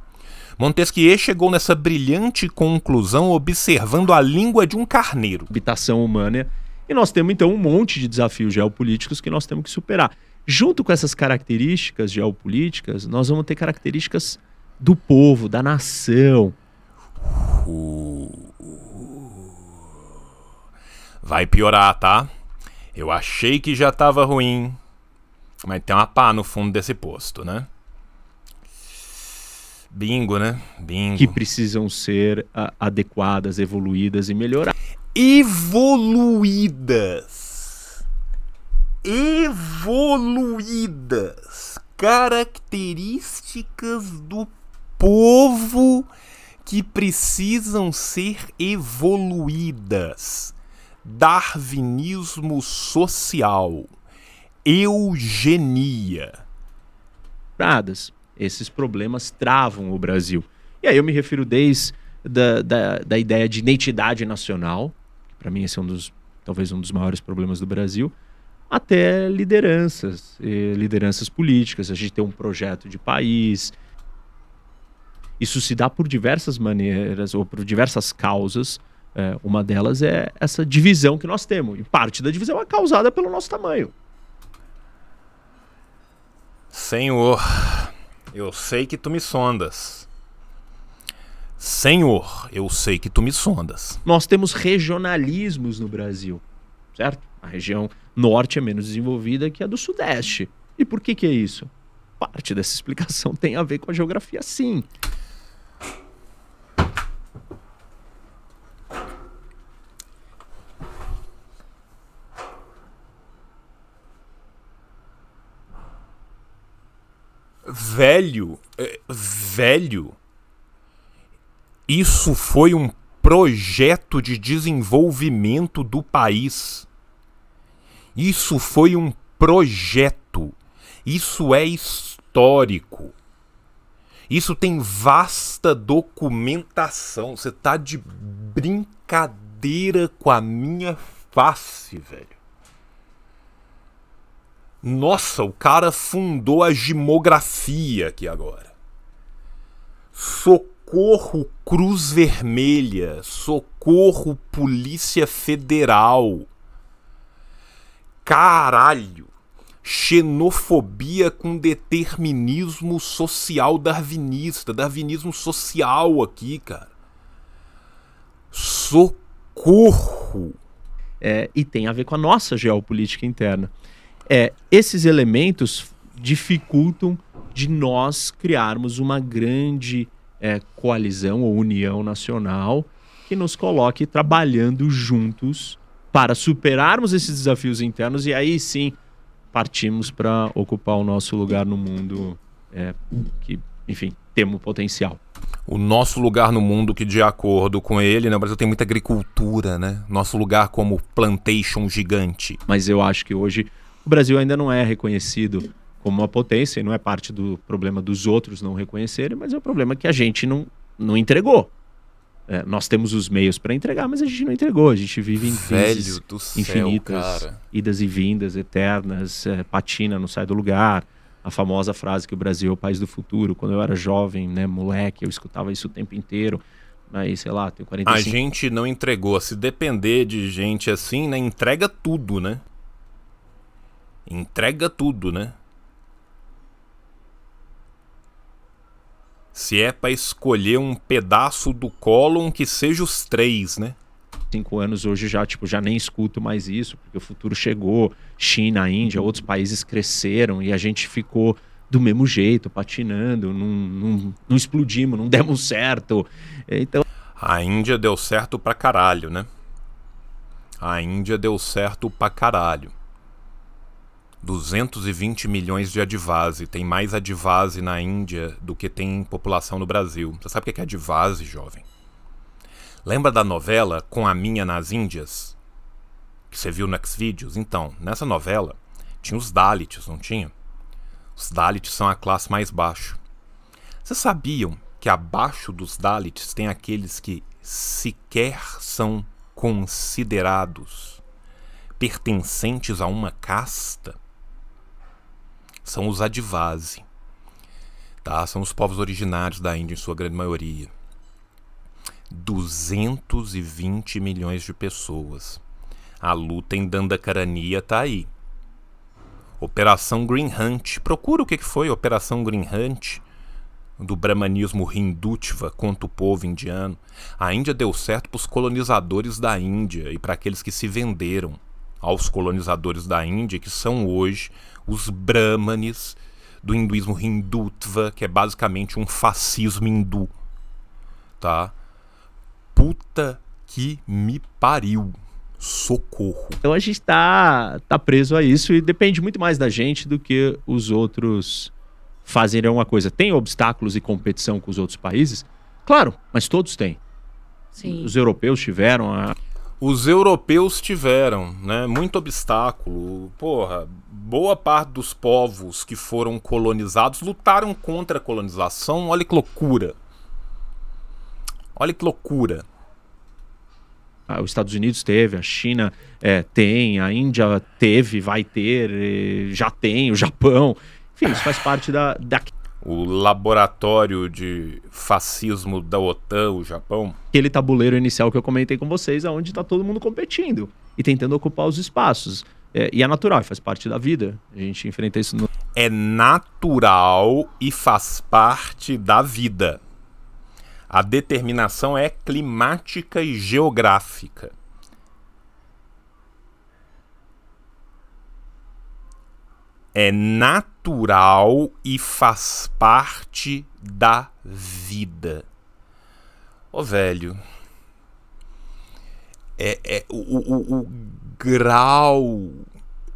Montesquieu chegou nessa brilhante conclusão observando
a língua de um carneiro. Habitação humana. E nós temos então um monte de desafios geopolíticos que nós temos que superar. Junto com essas características geopolíticas, nós vamos ter características do povo, da nação.
Vai piorar, tá? Eu achei que já tava ruim, mas tem uma pá no fundo desse posto, né?
Bingo, né? Bingo. Que precisam ser a, ah, adequadas, evoluídas e melhoradas. Evoluídas!
evoluídas, características do povo que precisam ser evoluídas. Darwinismo social,
eugenia. Pradas, esses problemas travam o Brasil. E aí eu me refiro desde da, da, da ideia de identidade nacional, para mim esse é um dos, talvez um dos maiores problemas do Brasil, até lideranças, eh, lideranças políticas, a gente tem um projeto de país. Isso se dá por diversas maneiras ou por diversas causas. É, uma delas é essa divisão que nós temos. E parte da divisão é causada pelo nosso tamanho. Senhor, eu
sei que tu me sondas. Senhor, eu sei que tu me sondas.
Nós temos regionalismos no Brasil, certo? A região norte é menos desenvolvida que a do sudeste. E por que, que é isso? Parte dessa explicação tem a ver com a geografia, sim.
Velho, eh, velho, isso foi um projeto de desenvolvimento do país. Isso foi um projeto. Isso é histórico. Isso tem vasta documentação. Você tá de brincadeira com a minha face, velho. Nossa, o cara fundou a gimografia aqui agora. Socorro Cruz Vermelha, socorro Polícia Federal. Caralho! Xenofobia com determinismo social darwinista, darwinismo social aqui, cara.
Socorro! É, e tem a ver com a nossa geopolítica interna. É, esses elementos dificultam de nós criarmos uma grande é, coalizão ou união nacional que nos coloque trabalhando juntos para superarmos esses desafios internos e aí sim partimos para ocupar o nosso lugar no mundo é, que, enfim, temos potencial. O nosso lugar no mundo, que de acordo com ele, né, o Brasil tem muita agricultura, né? Nosso lugar como plantation gigante. Mas eu acho que hoje o Brasil ainda não é reconhecido como uma potência, e não é parte do problema dos outros não reconhecerem, mas é o um problema que a gente não, não entregou. É, nós temos os meios para entregar, mas a gente não entregou. A gente vive em crises infinitas, idas e vindas eternas, é, patina, não sai do lugar. A famosa frase que o Brasil é o país do futuro. Quando eu era jovem, né, moleque, eu escutava isso o tempo inteiro. Aí, sei lá, tenho 45... A
gente não entregou. Se depender de gente assim, né, entrega tudo, né? Entrega tudo, né? Se é para escolher um pedaço do colo, que seja os três,
né? Cinco anos hoje já, tipo, já nem escuto mais isso, porque o futuro chegou. China, Índia, outros países cresceram e a gente ficou do mesmo jeito, patinando, não, não, não explodimos, não demos certo. Então. A Índia deu certo pra
caralho, né? A Índia deu certo pra caralho. 220 milhões de Adivase. Tem mais Adivase na Índia do que tem população no Brasil. Você sabe o que é Adivase, jovem? Lembra da novela Com a Minha nas Índias? Que você viu no Xvideos? Então, nessa novela tinha os Dalits, não tinha? Os Dalits são a classe mais baixa. Vocês sabiam que abaixo dos Dalits tem aqueles que sequer são considerados pertencentes a uma casta? são os Adivasi. Tá? São os povos originários da Índia, em sua grande maioria. 220 milhões de pessoas. A luta em Dandakarania está aí. Operação Green Hunt. Procura o que foi Operação Green Hunt do brahmanismo hindutva contra o povo indiano. A Índia deu certo para os colonizadores da Índia e para aqueles que se venderam aos colonizadores da Índia, que são hoje os brahmanes do hinduísmo hindutva, que é basicamente um fascismo hindu, tá? Puta
que me pariu. Socorro. Então a gente tá, tá preso a isso e depende muito mais da gente do que os outros fazerem alguma coisa. Tem obstáculos e competição com os outros países? Claro, mas todos têm. Sim. Os europeus tiveram a...
Os europeus tiveram, né? Muito obstáculo. Porra, boa parte dos povos que foram colonizados lutaram contra a colonização.
Olha que loucura. Olha que loucura. Ah, os Estados Unidos teve, a China é, tem, a Índia teve, vai ter, eh, já tem, o Japão. Enfim, isso faz parte da, da o laboratório
de fascismo da OTAN, o Japão.
Aquele tabuleiro inicial que eu comentei com vocês, aonde está todo mundo competindo e tentando ocupar os espaços. É, e é natural, faz parte da vida. A gente enfrenta isso no... É natural e faz parte
da vida. A determinação é climática e geográfica. É natural e faz parte da vida. Ô, velho. É, é o, o, o grau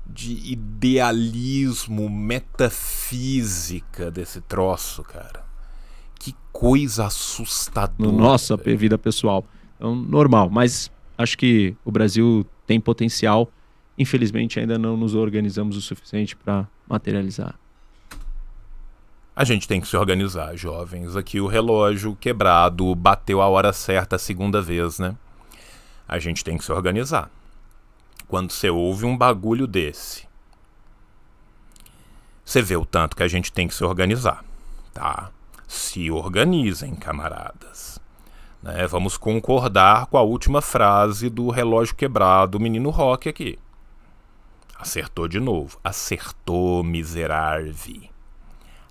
de idealismo, metafísica desse troço, cara.
Que coisa assustadora. Nossa velho. vida pessoal. é normal, mas acho que o Brasil tem potencial. Infelizmente, ainda não nos organizamos o suficiente para materializar.
A gente tem que se organizar, jovens. Aqui o relógio quebrado bateu a hora certa a segunda vez, né? A gente tem que se organizar quando você ouve um bagulho desse. Você vê o tanto que a gente tem que se organizar, tá? Se organizem, camaradas. Né? Vamos concordar com a última frase do relógio quebrado, menino rock aqui. Acertou de novo. Acertou, miserável.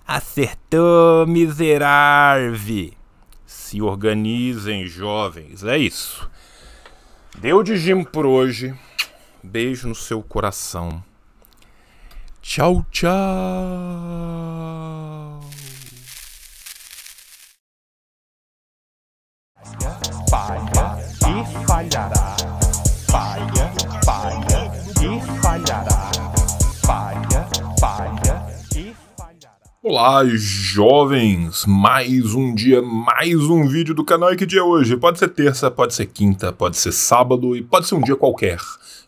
Acertou, miserável. Se organizem, jovens. É isso. Deu de gym por hoje. Beijo no seu coração. Tchau, tchau. e falhará. e
falhará. e falhará.
Olá, jovens! Mais um dia, mais um vídeo do canal. E que dia é hoje? Pode ser terça, pode ser quinta, pode ser sábado e pode ser um dia qualquer.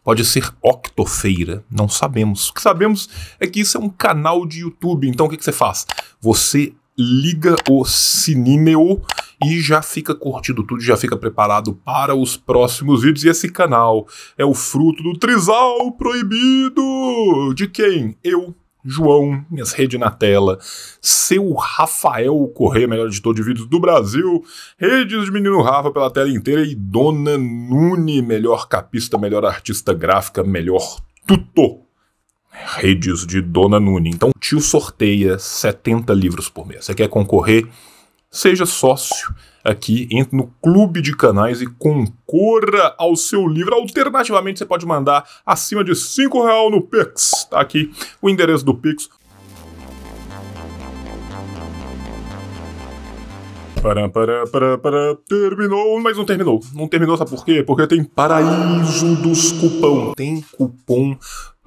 Pode ser octofeira, não sabemos. O que sabemos é que isso é um canal de YouTube. Então o que, que você faz? Você liga o Cinemeo e já fica curtindo tudo, já fica preparado para os próximos vídeos. E esse canal é o fruto do Trisal Proibido. De quem? Eu, João, minhas redes na tela, seu Rafael Correia, melhor editor de vídeos do Brasil, redes de Menino Rafa pela tela inteira e Dona Nune, melhor capista, melhor artista gráfica, melhor tuto. redes de Dona Nune. Então, tio sorteia 70 livros por mês. Você quer concorrer? Seja sócio aqui, entre no clube de canais e concorra ao seu livro. Alternativamente, você pode mandar acima de 5 real no Pix. Tá aqui o endereço do Pix. para para para para Terminou, mas não terminou. Não terminou, sabe por quê? Porque tem paraíso dos cupom. Tem cupom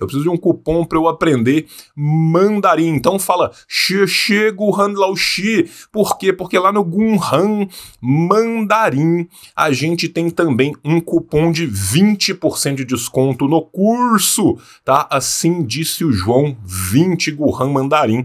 Eu preciso de um cupom para eu aprender mandarim. Então fala chego han lao Por quê? Porque lá no Gunhan Mandarim a gente tem também um cupom de 20% de desconto no curso, tá? Assim disse o João, 20 Gunhan Mandarim